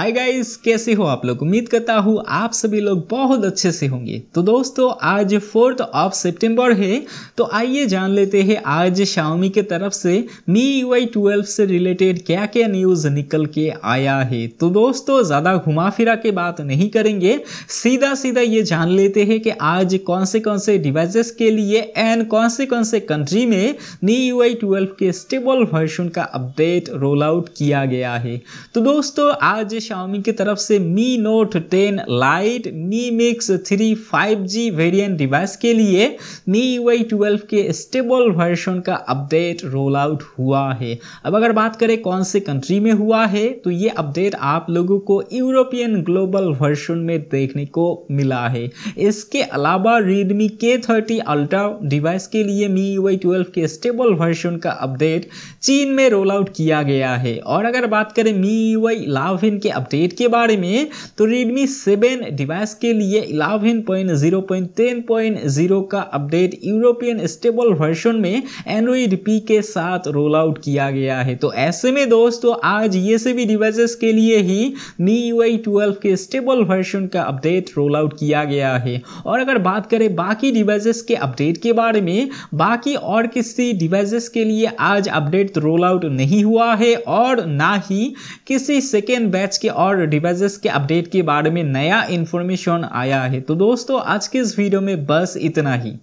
hi guys कैसे हो आप लोग उम्मीद करता हूँ आप सभी लोग बहुत अच्छे से होंगे तो दोस्तों आज फोर्थ ऑफ सितंबर है तो आइए जान लेते हैं आज शाओमी के तरफ से मी यू आई ट्वेल्व से रिलेटेड क्या क्या न्यूज़ निकल के आया है तो दोस्तों ज़्यादा घुमा फिरा के बात नहीं करेंगे सीधा सीधा ये जान लेते हैं कि आज कौन से कौन से डिवाइसेस के लिए एंड कौन से कौन से कंट्री में मी यू आई ट्वेल्व के स्टेबल वर्जन का अपडेट रोल आउट किया गया है तो दोस्तों आज शाओमी की तरफ से Mi note 10 lite Mi mix 3 5G variant device के लिए मी यू ट्वेल्व के स्टेबल वर्जन का अपडेट रोल आउट हुआ है अब अगर बात करें कौन से कंट्री में हुआ है तो ये अपडेट आप लोगों को यूरोपियन ग्लोबल वर्जन में देखने को मिला है इसके अलावा Redmi K30 अल्ट्रा डिवाइस के लिए मी यू ट्वेल्व के स्टेबल वर्जन का अपडेट चीन में रोल आउट किया गया है और अगर बात करें मी यू इलेवन के अपडेट के बारे में तो रेडमी सेवन डिवाइस के लिए eleven point point point zero ten zero का अपडेट यूरोपियन स्टेबल वर्जन में एंड्रॉइड पी के साथ रोल आउट किया गया है तो ऐसे में दोस्तों आज ये सभी डिवाइसेस के लिए ही मी यू आई के स्टेबल वर्जन का अपडेट रोल आउट किया गया है और अगर बात करें बाकी डिवाइसेस के अपडेट के बारे में बाकी और किसी डिवाइसेस के लिए आज अपडेट रोल आउट नहीं हुआ है और ना ही किसी सेकेंड बैच के और डिवाइसेस के अपडेट के बारे में नया इन्फॉर्मेशन आया है तो दोस्तों आज के इस वीडियो में बस इतना ही